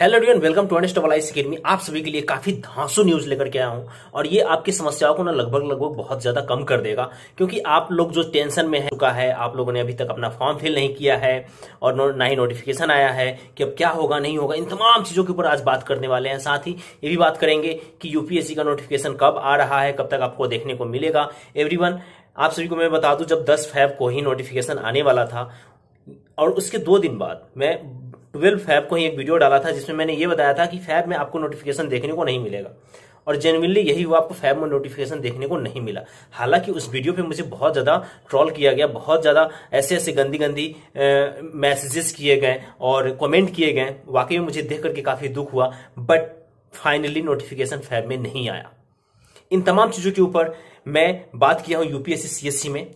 hello everyone welcome to अनिस्ट वाला academy आप सभी के लिए काफी धांसू न्यूज लेकर के आया हूं और ये आपकी समस्याओं को ना लगभग लगभग बहुत ज्यादा कम कर देगा क्योंकि आप लोग जो टेंशन में है चुका है आप लोगों ने अभी तक अपना फॉर्म फिल नहीं किया है और ना ही नोटिफिकेशन आया है कि अब क्या होगा नहीं होगा इन तमाम चीजों के ऊपर आज बात करने वाले हैं साथ ही ये भी बात करेंगे कि यूपीएससी का नोटिफिकेशन कब आ रहा है कब तक आपको देखने को मिलेगा एवरी आप सभी को मैं बता दू जब दस फैब को ही नोटिफिकेशन आने वाला था और उसके दो दिन बाद मैं ट्वेल्व फैब को ही एक वीडियो डाला था जिसमें मैंने ये बताया था कि फैब में आपको नोटिफिकेशन देखने को नहीं मिलेगा और जेनविनली यही हुआ आपको फैब में नोटिफिकेशन देखने को नहीं मिला हालांकि उस वीडियो पे मुझे बहुत ज़्यादा ट्रॉल किया गया बहुत ज़्यादा ऐसे ऐसे गंदी गंदी मैसेजेस किए गए और कमेंट किए गए वाकई में मुझे देख करके काफ़ी दुख हुआ बट फाइनली नोटिफिकेशन फैब में नहीं आया इन तमाम चीज़ों के ऊपर मैं बात किया हूं यूपीएससी सीएससी में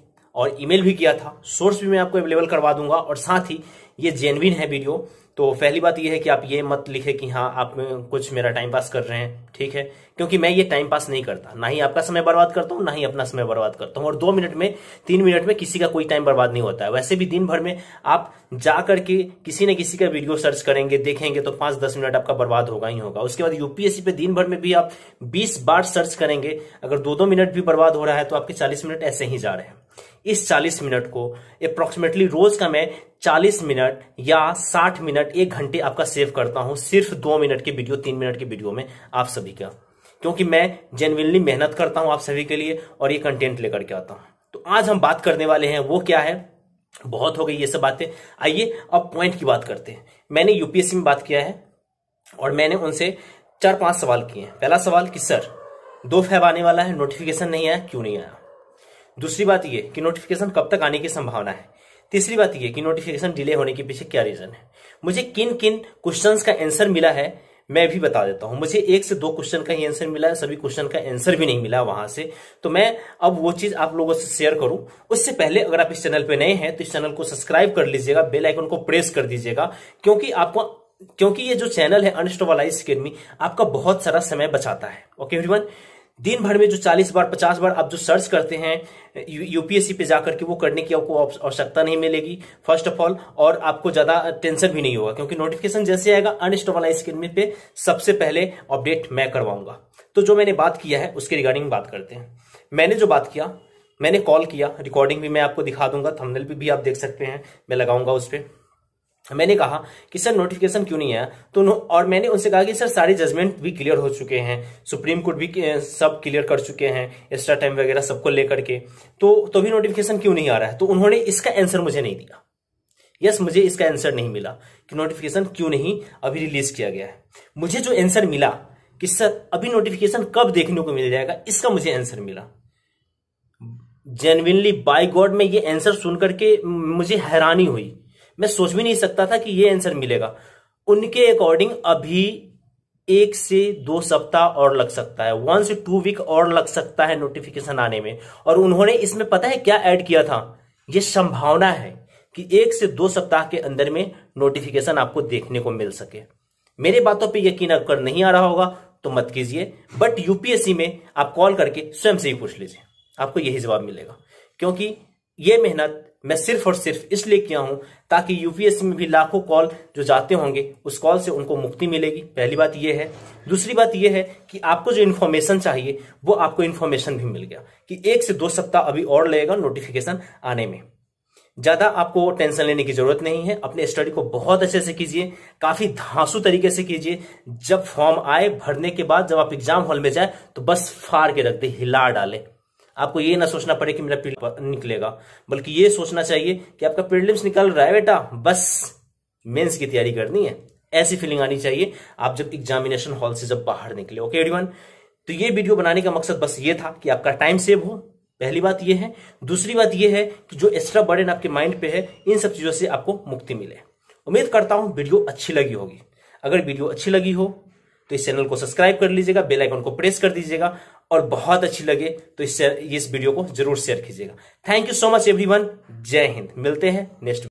और ईमेल भी किया था सोर्स भी मैं आपको अवेलेबल करवा दूंगा और साथ ही ये जेनविन है वीडियो तो पहली बात यह है कि आप ये मत लिखे कि हाँ आप कुछ मेरा टाइम पास कर रहे हैं ठीक है क्योंकि मैं ये टाइम पास नहीं करता ना ही आपका समय बर्बाद करता हूँ ना ही अपना समय बर्बाद करता हूँ और दो मिनट में तीन मिनट में किसी का कोई टाइम बर्बाद नहीं होता है वैसे भी दिन भर में आप जा करके किसी न किसी का वीडियो सर्च करेंगे देखेंगे तो पांच दस मिनट आपका बर्बाद होगा ही होगा उसके बाद यूपीएससी पे दिन भर में भी आप बीस बार सर्च करेंगे अगर दो दो मिनट भी बर्बाद हो रहा है तो आपके चालीस मिनट ऐसे ही जा रहे हैं इस 40 मिनट को अप्रोक्सीमेटली रोज का मैं 40 मिनट या 60 मिनट एक घंटे आपका सेव करता हूं सिर्फ दो मिनट की वीडियो तीन मिनट की वीडियो में आप सभी का क्योंकि मैं जेनविनली मेहनत करता हूं आप सभी के लिए और ये कंटेंट लेकर के आता हूं तो आज हम बात करने वाले हैं वो क्या है बहुत हो गई ये सब बातें आइए अब पॉइंट की बात करते हैं मैंने यूपीएससी में बात किया है और मैंने उनसे चार पांच सवाल किए हैं पहला सवाल कि सर दो फैब आने वाला है नोटिफिकेशन नहीं आया क्यों नहीं आया दूसरी बात ये कि नोटिफिकेशन कब तक आने की संभावना है तीसरी बात ये कि नोटिफिकेशन डिले होने के पीछे क्या रीजन है मुझे किन किन क्वेश्चंस का आंसर मिला है मैं भी बता देता हूं मुझे एक से दो क्वेश्चन का ही आंसर मिला है सभी क्वेश्चन का आंसर भी नहीं मिला वहां से तो मैं अब वो चीज आप लोगों से शेयर करूं उससे पहले अगर आप इस चैनल पर नए हैं तो इस चैनल को सब्सक्राइब कर लीजिएगा बेलाइकन को प्रेस कर दीजिएगा क्योंकि आपको क्योंकि ये जो चैनल है अनस्टोवलाइज अकेडमी आपका बहुत सारा समय बचाता है ओके एवरीवन दिन भर में जो 40 बार 50 बार आप जो सर्च करते हैं यूपीएससी पे जाकर के वो करने की आपको आवश्यकता नहीं मिलेगी फर्स्ट ऑफ ऑल और आपको ज्यादा टेंशन भी नहीं होगा क्योंकि नोटिफिकेशन जैसे आएगा अनस्टॉप वाला स्क्रीन पे सबसे पहले अपडेट मैं करवाऊंगा तो जो मैंने बात किया है उसके रिगार्डिंग बात करते हैं मैंने जो बात किया मैंने कॉल किया रिकॉर्डिंग भी मैं आपको दिखा दूंगा थमनल भी, भी आप देख सकते हैं मैं लगाऊंगा उस पर मैंने कहा कि सर नोटिफिकेशन क्यों नहीं आया तो और मैंने उनसे कहा कि सर सारे जजमेंट भी क्लियर हो चुके हैं सुप्रीम कोर्ट भी सब क्लियर कर चुके हैं एक्स्ट्रा टाइम वगैरह सबको लेकर के तो तो भी नोटिफिकेशन क्यों नहीं आ रहा है तो उन्होंने इसका आंसर मुझे नहीं दिया यस मुझे इसका आंसर नहीं मिला कि नोटिफिकेशन क्यों नहीं अभी रिलीज किया गया है मुझे जो आंसर मिला कि सर अभी नोटिफिकेशन कब देखने को मिल जाएगा इसका मुझे आंसर मिला जेनविनली बाय गॉड में ये आंसर सुन करके मुझे हैरानी हुई मैं सोच भी नहीं सकता था कि ये आंसर मिलेगा उनके अकॉर्डिंग अभी एक से दो सप्ताह और लग सकता है वन से टू वीक और लग सकता है नोटिफिकेशन आने में और उन्होंने इसमें पता है क्या ऐड किया था ये संभावना है कि एक से दो सप्ताह के अंदर में नोटिफिकेशन आपको देखने को मिल सके मेरी बातों पे यकीन अगर नहीं आ रहा होगा तो मत कीजिए बट यूपीएससी में आप कॉल करके स्वयं से ही पूछ लीजिए आपको यही जवाब मिलेगा क्योंकि ये मेहनत मैं सिर्फ और सिर्फ इसलिए किया हूं ताकि यूपीएससी में भी लाखों कॉल जो जाते होंगे उस कॉल से उनको मुक्ति मिलेगी पहली बात यह है दूसरी बात यह है कि आपको जो इन्फॉर्मेशन चाहिए वो आपको इन्फॉर्मेशन भी मिल गया कि एक से दो सप्ताह अभी और लगेगा नोटिफिकेशन आने में ज्यादा आपको टेंशन लेने की जरूरत नहीं है अपने स्टडी को बहुत अच्छे से कीजिए काफी धांसू तरीके से कीजिए जब फॉर्म आए भरने के बाद जब आप एग्जाम हॉल में जाए तो बस फार के रख दे हिला डाले आपको ये ना सोचना पड़े कि मेरा पीड निकलेगा बल्कि ये सोचना चाहिए कि आपका प्रीलिम्स निकल रहा है बेटा बस मेंस की तैयारी करनी है ऐसी फीलिंग आनी चाहिए आप जब एग्जामिनेशन हॉल से जब बाहर निकले ओके एडिवन तो ये वीडियो बनाने का मकसद बस ये था कि आपका टाइम सेव हो पहली बात यह है दूसरी बात यह है कि जो एक्स्ट्रा बर्डन आपके माइंड पे है इन सब चीजों से आपको मुक्ति मिले उम्मीद करता हूं वीडियो अच्छी लगी होगी अगर वीडियो अच्छी लगी हो तो इस चैनल को सब्सक्राइब कर लीजिएगा बेल आइकन को प्रेस कर दीजिएगा और बहुत अच्छी लगे तो इस इस वीडियो को जरूर शेयर कीजिएगा thank you so much everyone जय हिंद मिलते हैं नेक्स्ट